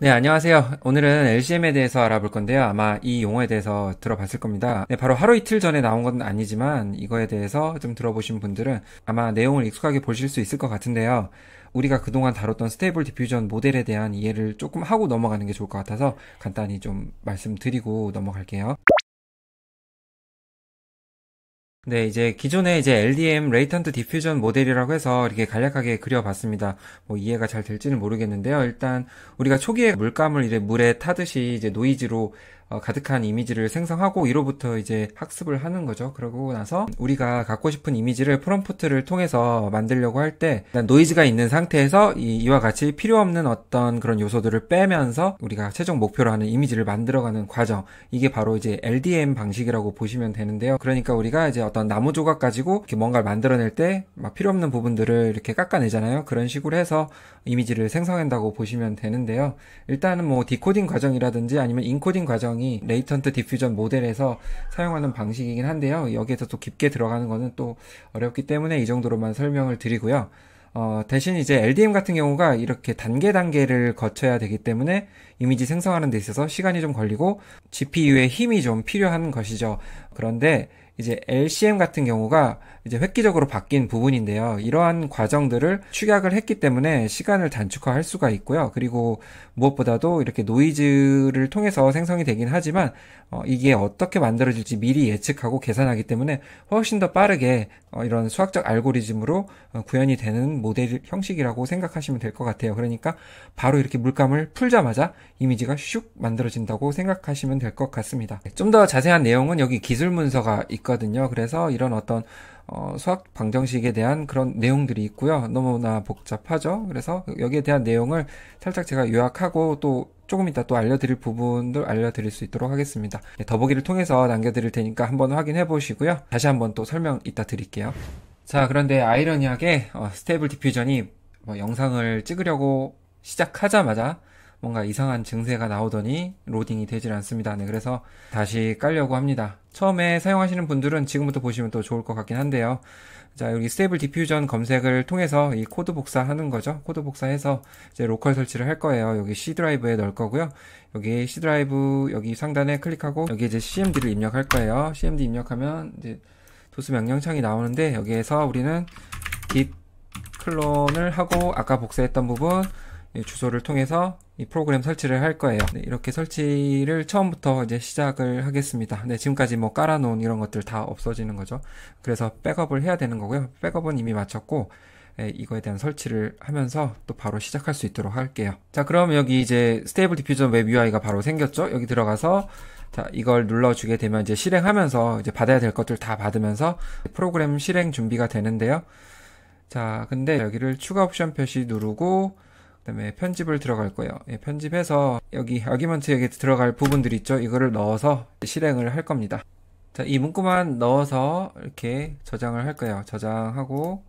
네, 안녕하세요. 오늘은 LCM에 대해서 알아볼 건데요. 아마 이 용어에 대해서 들어봤을 겁니다. 네, 바로 하루 이틀 전에 나온 건 아니지만 이거에 대해서 좀 들어보신 분들은 아마 내용을 익숙하게 보실 수 있을 것 같은데요. 우리가 그동안 다뤘던 스테이블 디퓨전 모델에 대한 이해를 조금 하고 넘어가는 게 좋을 것 같아서 간단히 좀 말씀드리고 넘어갈게요. 네, 이제 기존에 이제 LDM 레이턴트 디퓨전 모델이라고 해서 이렇게 간략하게 그려봤습니다. 뭐 이해가 잘 될지는 모르겠는데요. 일단 우리가 초기에 물감을 이제 물에 타듯이 이제 노이즈로 어, 가득한 이미지를 생성하고 이로부터 이제 학습을 하는 거죠. 그러고 나서 우리가 갖고 싶은 이미지를 프롬프트를 통해서 만들려고 할 때 노이즈가 있는 상태에서 이, 와 같이 필요 없는 어떤 그런 요소들을 빼면서 우리가 최종 목표로 하는 이미지를 만들어가는 과정 이게 바로 이제 LDM 방식이라고 보시면 되는데요. 그러니까 우리가 이제 어떤 나무 조각 가지고 이렇게 뭔가를 만들어낼 때 막 필요 없는 부분들을 이렇게 깎아내잖아요. 그런 식으로 해서 이미지를 생성한다고 보시면 되는데요. 일단은 뭐 디코딩 과정이라든지 아니면 인코딩 과정이 레이턴트 디퓨전 모델에서 사용하는 방식이긴 한데요. 여기에서 또 깊게 들어가는 것은 또 어렵기 때문에 이 정도로만 설명을 드리고요. 어, 대신 이제 LDM 같은 경우가 이렇게 단계 단계를 거쳐야 되기 때문에 이미지 생성하는 데 있어서 시간이 좀 걸리고 GPU의 힘이 좀 필요한 것이죠. 그런데 이제 LCM 같은 경우가 이제 획기적으로 바뀐 부분인데요. 이러한 과정들을 축약을 했기 때문에 시간을 단축화할 수가 있고요. 그리고 무엇보다도 이렇게 노이즈를 통해서 생성이 되긴 하지만 어, 이게 어떻게 만들어질지 미리 예측하고 계산하기 때문에 훨씬 더 빠르게 어, 이런 수학적 알고리즘으로 어, 구현이 되는 모델 형식이라고 생각하시면 될 것 같아요. 그러니까 바로 이렇게 물감을 풀자마자 이미지가 슉 만들어진다고 생각하시면 될 것 같습니다. 좀 더 자세한 내용은 여기 기술 문서가 있고 있거든요. 그래서 이런 어떤 어, 수학 방정식에 대한 그런 내용들이 있고요. 너무나 복잡하죠. 그래서 여기에 대한 내용을 살짝 제가 요약하고 또 조금 이따 또 알려드릴 부분들 알려드릴 수 있도록 하겠습니다. 네, 더보기를 통해서 남겨드릴 테니까 한번 확인해 보시고요. 다시 한번 또 설명 이따 드릴게요. 자, 그런데 아이러니하게 어, 스테이블 디퓨전이 뭐 영상을 찍으려고 시작하자마자 뭔가 이상한 증세가 나오더니 로딩이 되질 않습니다. 네, 그래서 다시 깔려고 합니다. 처음에 사용하시는 분들은 지금부터 보시면 더 좋을 것 같긴 한데요. 자, 여기 스테이블 디퓨전 검색을 통해서 이 코드 복사하는 거죠. 코드 복사해서 이제 로컬 설치를 할 거예요. 여기 C 드라이브에 넣을 거고요. 여기 C 드라이브 여기 상단에 클릭하고 여기 이제 CMD를 입력할 거예요. CMD 입력하면 이제 도스 명령창이 나오는데 여기에서 우리는 git 클론을 하고 아까 복사했던 부분 주소를 통해서 이 프로그램 설치를 할 거예요. 네, 이렇게 설치를 처음부터 이제 시작을 하겠습니다. 네, 지금까지 뭐 깔아놓은 이런 것들 다 없어지는 거죠. 그래서 백업을 해야 되는 거고요. 백업은 이미 마쳤고, 예, 이거에 대한 설치를 하면서 또 바로 시작할 수 있도록 할게요. 자, 그럼 여기 이제 스테이블 디퓨전 웹 UI가 바로 생겼죠? 여기 들어가서 자, 이걸 눌러주게 되면 이제 실행하면서 이제 받아야 될 것들 다 받으면서 프로그램 실행 준비가 되는데요. 자, 근데 여기를 추가 옵션 표시 누르고 그다음에 편집을 들어갈 거예요. 예, 편집해서 여기 아기먼트에 들어갈 부분들 있죠. 이거를 넣어서 실행을 할 겁니다. 자, 이 문구만 넣어서 이렇게 저장을 할 거예요. 저장하고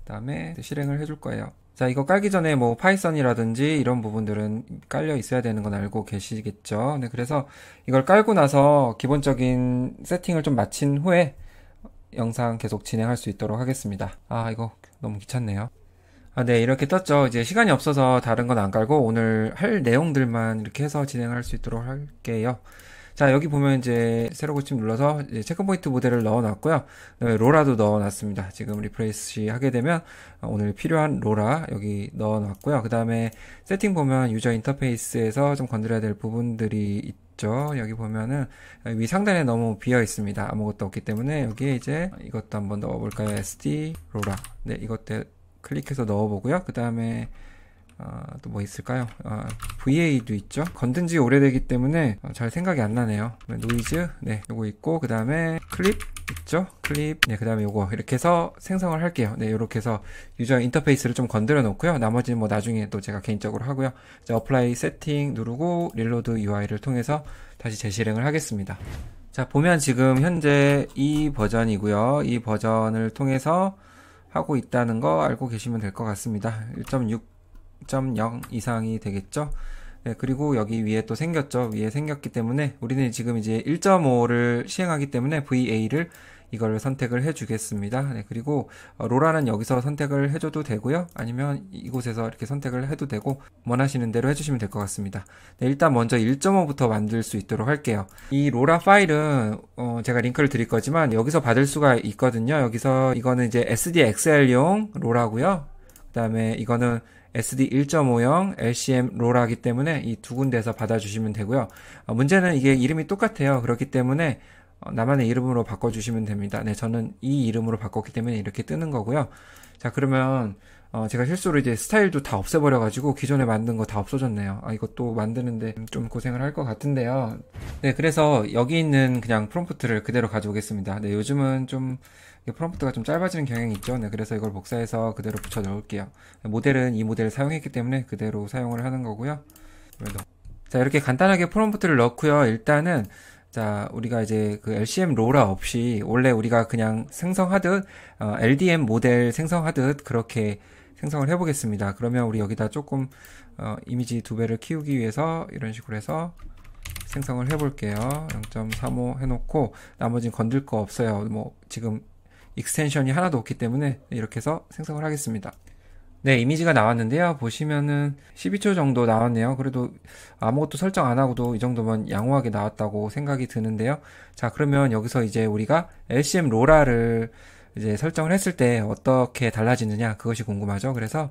그다음에 실행을 해 줄 거예요. 자, 이거 깔기 전에 뭐 파이썬이라든지 이런 부분들은 깔려 있어야 되는 건 알고 계시겠죠. 네, 그래서 이걸 깔고 나서 기본적인 세팅을 좀 마친 후에 영상 계속 진행할 수 있도록 하겠습니다. 아, 이거 너무 귀찮네요. 아, 네, 이렇게 떴죠. 이제 시간이 없어서 다른 건 안 깔고 오늘 할 내용들만 이렇게 해서 진행할 수 있도록 할게요. 자, 여기 보면 이제 새로 고침 눌러서 체크포인트 모델을 넣어 놨고요. 로라도 넣어 놨습니다. 지금 리프레시 하게 되면 오늘 필요한 로라 여기 넣어 놨고요. 그다음에 세팅 보면 유저 인터페이스에서 좀 건드려야 될 부분들이 있죠. 여기 보면은 위 상단에 너무 비어 있습니다. 아무것도 없기 때문에 여기에 이제 이것도 한번 넣어볼까요? SD 로라. 네, 이것도 클릭해서 넣어보고요. 그 다음에 어, 또뭐 있을까요? 어, VA도 있죠. 건든 지 오래되기 때문에 어, 잘 생각이 안 나네요. 네, 노이즈, 네, 요거 있고, 그 다음에 클립 있죠? 클립, 네, 그 다음에 요거 이렇게 해서 생성을 할게요. 네, 요렇게 해서 유저 인터페이스를 좀 건드려 놓고요. 나머지는 뭐 나중에 또 제가 개인적으로 하고요. 이제 어플라이 세팅 누르고 릴로드 UI를 통해서 다시 재실행을 하겠습니다. 자, 보면 지금 현재 이 버전이고요. 이 버전을 통해서 하고 있다는 거 알고 계시면 될 것 같습니다. 1.6.0 이상이 되겠죠. 네, 그리고 여기 위에 또 생겼죠. 위에 생겼기 때문에 우리는 지금 이제 1.5를 시행하기 때문에 VA를 이걸 선택을 해주겠습니다. 네, 그리고 어, 로라는 여기서 선택을 해줘도 되고요. 아니면 이곳에서 이렇게 선택을 해도 되고 원하시는 대로 해주시면 될 것 같습니다. 네, 일단 먼저 1.5부터 만들 수 있도록 할게요. 이 로라 파일은 어, 제가 링크를 드릴 거지만 여기서 받을 수가 있거든요. 여기서 이거는 이제 SD x l 용 로라고요. 그 다음에 이거는 SD 1.50 LCM 로라기 때문에 이 두 군데에서 받아주시면 되고요. 어, 문제는 이게 이름이 똑같아요. 그렇기 때문에 어, 나만의 이름으로 바꿔주시면 됩니다. 네, 저는 이 이름으로 바꿨기 때문에 이렇게 뜨는 거고요. 자, 그러면 어, 제가 실수로 이제 스타일도 다 없애버려가지고 기존에 만든 거 다 없어졌네요. 아, 이것도 만드는데 좀 고생을 할 것 같은데요. 네, 그래서 여기 있는 그냥 프롬프트를 그대로 가져오겠습니다. 네, 요즘은 좀 프롬프트가 좀 짧아지는 경향이 있죠. 네, 그래서 이걸 복사해서 그대로 붙여 넣을게요. 모델은 이 모델을 사용했기 때문에 그대로 사용을 하는 거고요. 자, 이렇게 간단하게 프롬프트를 넣고요. 일단은 자, 우리가 이제 그 LCM 로라 없이 원래 우리가 그냥 생성하듯 어, LDM 모델 생성하듯 그렇게 생성을 해보겠습니다. 그러면 우리 여기다 조금 어, 이미지 두 배를 키우기 위해서 이런 식으로 해서 생성을 해볼게요. 0.35 해놓고 나머지는 건들 거 없어요. 뭐 지금 익스텐션이 하나도 없기 때문에 이렇게 해서 생성을 하겠습니다. 네, 이미지가 나왔는데요. 보시면은 12초 정도 나왔네요. 그래도 아무것도 설정 안 하고도 이 정도면 양호하게 나왔다고 생각이 드는데요. 자, 그러면 여기서 이제 우리가 LCM 로라를 이제 설정을 했을 때 어떻게 달라지느냐 그것이 궁금하죠. 그래서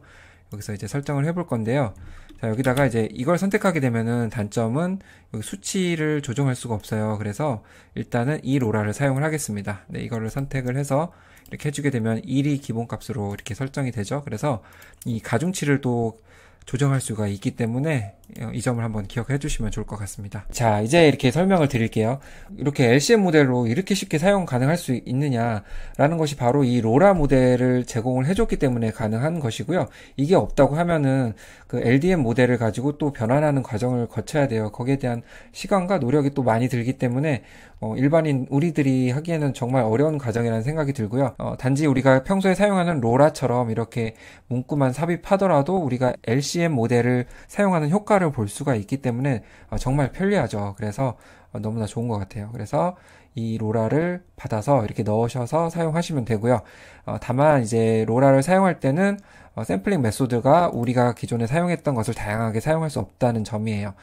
여기서 이제 설정을 해볼 건데요. 자, 여기다가 이제 이걸 선택하게 되면은 단점은 여기 수치를 조정할 수가 없어요. 그래서 일단은 이 로라를 사용을 하겠습니다. 네, 이거를 선택을 해서 이렇게 해주게 되면 1이 기본값으로 이렇게 설정이 되죠. 그래서 이 가중치를 또 조정할 수가 있기 때문에 어, 이 점을 한번 기억해 주시면 좋을 것 같습니다. 자, 이제 이렇게 설명을 드릴게요. 이렇게 LCM 모델로 이렇게 쉽게 사용 가능할 수 있느냐라는 것이 바로 이 로라 모델을 제공을 해줬기 때문에 가능한 것이고요. 이게 없다고 하면은 그 LDM 모델을 가지고 또 변환하는 과정을 거쳐야 돼요. 거기에 대한 시간과 노력이 또 많이 들기 때문에 어, 일반인 우리들이 하기에는 정말 어려운 과정이라는 생각이 들고요. 어, 단지 우리가 평소에 사용하는 로라처럼 이렇게 문구만 삽입하더라도 우리가 LCM 모델을 사용하는 효과 효과를 볼 수가 있기 때문에 어, 정말 편리하죠. 그래서 어, 너무나 좋은 것 같아요. 그래서 이 로라를 받아서 이렇게 넣으셔서 사용하시면 되고요. 어, 다만 이제 로라를 사용할 때는 어, 샘플링 메소드가 우리가 기존에 사용했던 것을 다양하게 사용할 수 없다는 점이에요.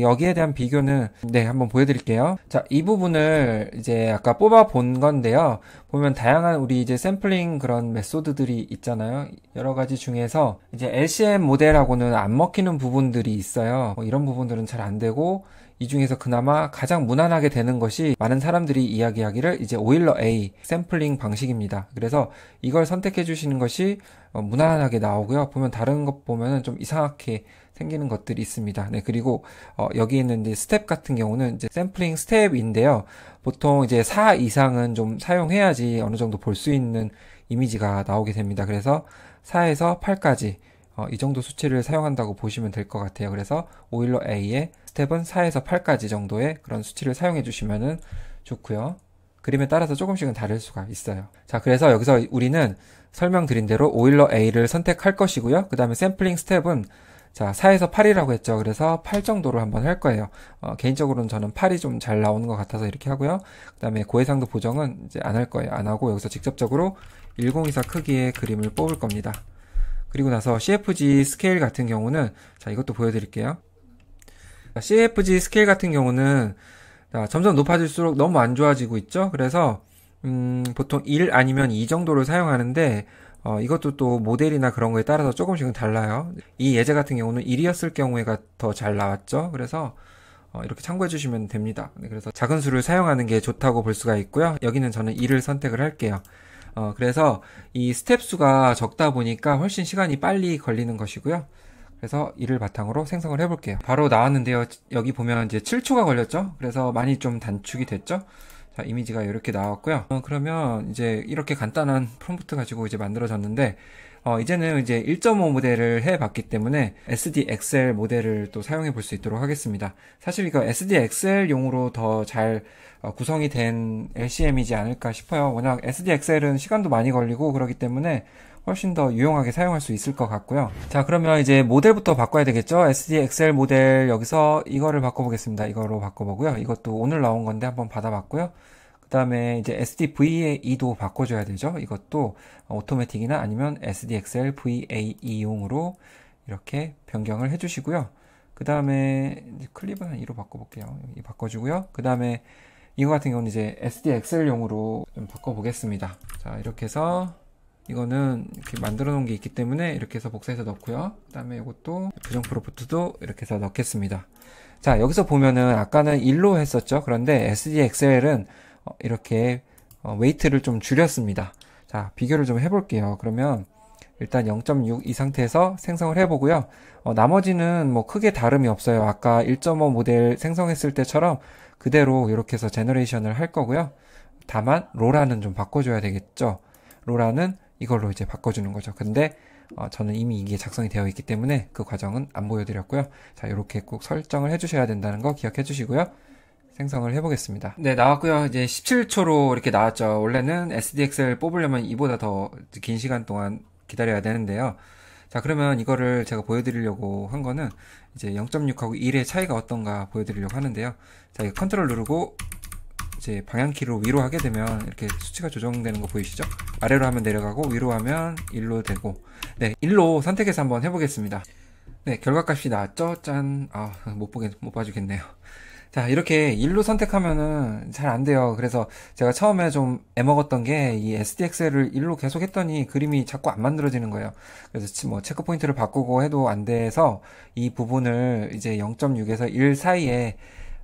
여기에 대한 비교는 네 한번 보여드릴게요. 자이 부분을 이제 아까 뽑아 본 건데요. 보면 다양한 우리 이제 샘플링 그런 메소드들이 있잖아요. 여러 가지 중에서 이제 LCM 모델하고는 안 먹히는 부분들이 있어요. 뭐 이런 부분들은 잘 안 되고 이 중에서 그나마 가장 무난하게 되는 것이 많은 사람들이 이야기하기를 이제 오일러 A 샘플링 방식입니다. 그래서 이걸 선택해 주시는 것이 어, 무난하게 나오고요. 보면 다른 것보면좀 이상하게 생기는 것들이 있습니다. 네, 그리고 어, 여기 있는 이제 스텝 같은 경우는 이제 샘플링 스텝인데요. 보통 이제 4 이상은 좀 사용해야지 어느 정도 볼 수 있는 이미지가 나오게 됩니다. 그래서 4에서 8까지 어, 이 정도 수치를 사용한다고 보시면 될 것 같아요. 그래서 오일러 A의 스텝은 4에서 8까지 정도의 그런 수치를 사용해 주시면 좋고요. 그림에 따라서 조금씩은 다를 수가 있어요. 자, 그래서 여기서 우리는 설명드린 대로 오일러 A를 선택할 것이고요. 그 다음에 샘플링 스텝은 자, 4에서 8이라고 했죠. 그래서 8 정도로 한번 할 거예요. 어, 개인적으로는 저는 8이 좀 잘 나오는 것 같아서 이렇게 하고요. 그 다음에 고해상도 보정은 이제 안 할 거예요. 안 하고 여기서 직접적으로 1024 크기의 그림을 뽑을 겁니다. 그리고 나서 CFG 스케일 같은 경우는 자 이것도 보여드릴게요. CFG 스케일 같은 경우는 자, 점점 높아질수록 너무 안 좋아지고 있죠. 그래서 음, 보통 1 아니면 2 정도를 사용하는데 어, 이것도 또 모델이나 그런 거에 따라서 조금씩은 달라요. 이 예제 같은 경우는 1이었을 경우에가 더 잘 나왔죠. 그래서 어, 이렇게 참고해 주시면 됩니다. 네, 그래서 작은 수를 사용하는 게 좋다고 볼 수가 있고요. 여기는 저는 1을 선택을 할게요. 어, 그래서 이 스텝 수가 적다 보니까 훨씬 시간이 빨리 걸리는 것이고요. 그래서 이를 바탕으로 생성을 해볼게요. 바로 나왔는데요. 여기 보면 이제 7초가 걸렸죠? 그래서 많이 좀 단축이 됐죠? 자, 아, 이미지가 이렇게 나왔고요. 어, 그러면 이제 이렇게 간단한 프롬프트 가지고 이제 만들어졌는데 어, 이제는 이제 1.5 모델을 해봤기 때문에 SDXL 모델을 또 사용해 볼 수 있도록 하겠습니다. 사실 이거 SDXL용으로 더잘 어, 구성이 된 LCM이지 않을까 싶어요. 워낙 SDXL은 시간도 많이 걸리고 그러기 때문에 훨씬 더 유용하게 사용할 수 있을 것 같고요. 자, 그러면 이제 모델부터 바꿔야 되겠죠? SD XL 모델 여기서 이거를 바꿔보겠습니다. 이거로 바꿔보고요. 이것도 오늘 나온 건데 한번 받아봤고요. 그 다음에 이제 SD VAE도 바꿔줘야 되죠. 이것도 오토매틱이나 아니면 SD XL VAE용으로 이렇게 변경을 해주시고요. 그 다음에 클립은 2로 바꿔볼게요. 바꿔주고요. 그 다음에 이거 같은 경우는 이제 SD x l 용으로 바꿔보겠습니다. 자, 이렇게 해서 이거는 이렇게 만들어 놓은 게 있기 때문에 이렇게 해서 복사해서 넣고요. 그 다음에 이것도 부정 프로포트도 이렇게 해서 넣겠습니다. 자, 여기서 보면은 아까는 1로 했었죠. 그런데 SDXL은 어, 이렇게 어, 웨이트를 좀 줄였습니다. 자, 비교를 좀 해볼게요. 그러면 일단 0.6 이 상태에서 생성을 해보고요. 어, 나머지는 뭐 크게 다름이 없어요. 아까 1.5 모델 생성했을 때처럼 그대로 이렇게 해서 제너레이션을 할 거고요. 다만 로라는 좀 바꿔줘야 되겠죠. 로라는 이걸로 이제 바꿔주는 거죠. 근데 어, 저는 이미 이게 작성이 되어 있기 때문에 그 과정은 안 보여드렸고요. 자, 이렇게 꼭 설정을 해주셔야 된다는 거 기억해 주시고요. 생성을 해보겠습니다. 네, 나왔고요. 이제 17초로 이렇게 나왔죠. 원래는 SDX를 뽑으려면 이보다 더 긴 시간 동안 기다려야 되는데요. 자, 그러면 이거를 제가 보여드리려고 한 거는 이제 0.6하고 1의 차이가 어떤가 보여드리려고 하는데요. 자, 이거 컨트롤 누르고 이제 방향키로 위로 하게 되면 이렇게 수치가 조정되는 거 보이시죠? 아래로 하면 내려가고 위로 하면 1로 되고 네 1로 선택해서 한번 해보겠습니다 네 결과값이 나왔죠? 짠! 아못 보겠, 못 봐주겠네요 자 이렇게 1로 선택하면은 잘 안 돼요 그래서 제가 처음에 좀 애먹었던 게 이 SDXL을 1로 계속 했더니 그림이 자꾸 안 만들어지는 거예요 그래서 뭐 체크 포인트를 바꾸고 해도 안 돼서 이 부분을 이제 0.6에서 1 사이에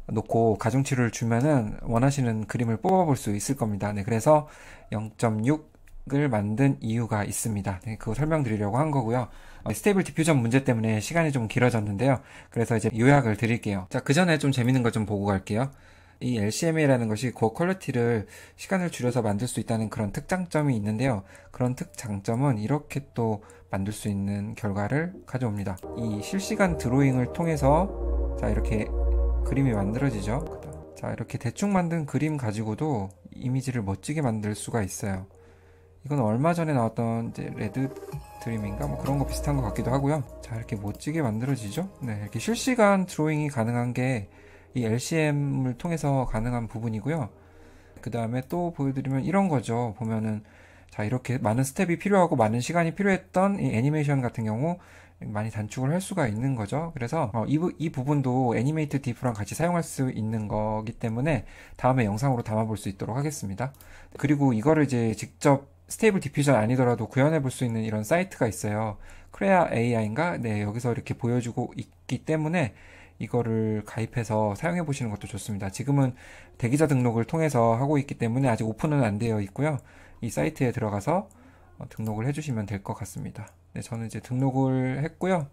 놓고 가중치를 주면은 원하시는 그림을 뽑아볼 수 있을 겁니다. 네, 그래서 0.6을 만든 이유가 있습니다. 네, 그거 설명드리려고 한 거고요. 어, 스테이블 디퓨전 문제 때문에 시간이 좀 길어졌는데요. 그래서 이제 요약을 드릴게요. 자, 그 전에 좀 재밌는 것좀 보고 갈게요. 이 LCMA라는 것이 고 그 퀄리티를 시간을 줄여서 만들 수 있다는 그런 특장점이 있는데요. 그런 특장점은 이렇게 또 만들 수 있는 결과를 가져옵니다. 이 실시간 드로잉을 통해서 자 이렇게 그림이 만들어지죠 자 이렇게 대충 만든 그림 가지고도 이미지를 멋지게 만들 수가 있어요 이건 얼마 전에 나왔던 이제 레드 드림인가 뭐 그런 거 비슷한 것 같기도 하고요 자 이렇게 멋지게 만들어지죠 네 이렇게 실시간 드로잉이 가능한 게 이 LCM을 통해서 가능한 부분이고요 그 다음에 또 보여드리면 이런 거죠 보면은 자 이렇게 많은 스텝이 필요하고 많은 시간이 필요했던 이 애니메이션 같은 경우 많이 단축을 할 수가 있는 거죠. 그래서 어, 이, 부, 이 부분도 애니메이트 디프랑 같이 사용할 수 있는 거기 때문에 다음에 영상으로 담아볼 수 있도록 하겠습니다. 그리고 이거를 이제 직접 스테이블 디퓨전 아니더라도 구현해 볼 수 있는 이런 사이트가 있어요. 크레아 AI인가? 네, 여기서 이렇게 보여주고 있기 때문에 이거를 가입해서 사용해 보시는 것도 좋습니다. 지금은 대기자 등록을 통해서 하고 있기 때문에 아직 오픈은 안 되어 있고요. 이 사이트에 들어가서 어, 등록을 해주시면 될 것 같습니다. 네, 저는 이제 등록을 했고요.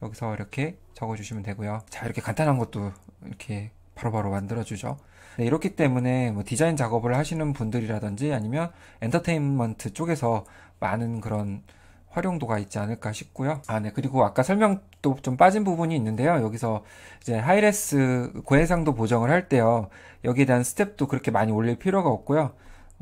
여기서 이렇게 적어주시면 되고요. 자, 이렇게 간단한 것도 이렇게 바로바로 바로 만들어주죠. 네, 이렇기 때문에 뭐 디자인 작업을 하시는 분들이라든지 아니면 엔터테인먼트 쪽에서 많은 그런 활용도가 있지 않을까 싶고요. 아, 네. 그리고 아까 설명도 좀 빠진 부분이 있는데요. 여기서 이제 하이레스 고해상도 보정을 할 때요. 여기에 대한 스텝도 그렇게 많이 올릴 필요가 없고요.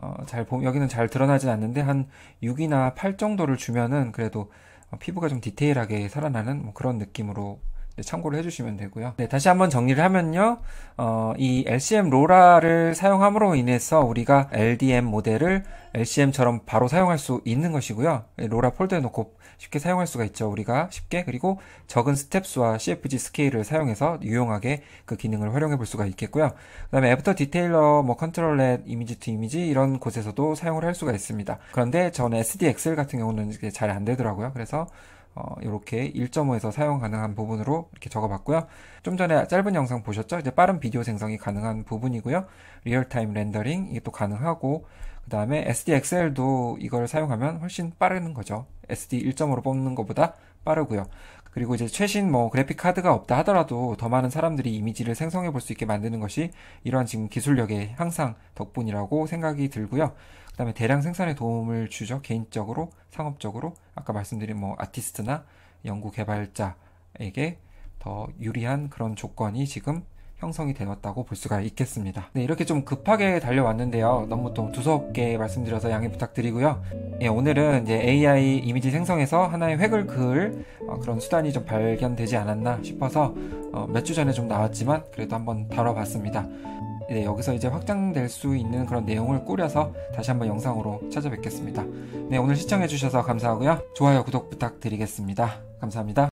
어, 잘 보, 여기는 잘 드러나진 않는데 한 6이나 8 정도를 주면은 그래도 어, 피부가 좀 디테일하게 살아나는 뭐 그런 느낌으로 참고를 해주시면 되고요. 네, 다시 한번 정리를 하면요. 어, 이 LCM 로라를 사용함으로 인해서 우리가 LDM 모델을 LCM처럼 바로 사용할 수 있는 것이고요. 예, 로라 폴더에 놓고 쉽게 사용할 수가 있죠. 우리가 쉽게 그리고 적은 스텝 수와 CFG 스케일을 사용해서 유용하게 그 기능을 활용해 볼 수가 있겠고요. 그 다음에 애프터 디테일러, 뭐 컨트롤 렛, 이미지 투 이미지 이런 곳에서도 사용을 할 수가 있습니다. 그런데 전 SDXL 같은 경우는 잘안 되더라고요. 그래서 어, 이렇게 1.5에서 사용 가능한 부분으로 이렇게 적어봤고요. 좀 전에 짧은 영상 보셨죠? 이제 빠른 비디오 생성이 가능한 부분이고요. 리얼타임 렌더링 이게 또 가능하고 그 다음에 SDXL도 이걸 사용하면 훨씬 빠르는 거죠. SD 1.5로 뽑는 것보다 빠르고요. 그리고 이제 최신 뭐 그래픽 카드가 없다 하더라도 더 많은 사람들이 이미지를 생성해 볼 수 있게 만드는 것이 이러한 지금 기술력의 항상 덕분이라고 생각이 들고요. 그다음에 대량 생산에 도움을 주죠. 개인적으로, 상업적으로 아까 말씀드린 뭐 아티스트나 연구 개발자에게 더 유리한 그런 조건이 지금 형성이 되었다고 볼 수가 있겠습니다. 네, 이렇게 좀 급하게 달려왔는데요. 너무 좀 두서없게 말씀드려서 양해 부탁드리고요. 예, 오늘은 이제 AI 이미지 생성에서 하나의 획을 그을 어, 그런 수단이 좀 발견되지 않았나 싶어서 어, 몇주 전에 좀 나왔지만 그래도 한번 다뤄봤습니다. 네, 여기서 이제 확장될 수 있는 그런 내용을 꾸려서 다시 한번 영상으로 찾아뵙겠습니다. 네, 오늘 시청해주셔서 감사하고요. 좋아요, 구독 부탁드리겠습니다. 감사합니다.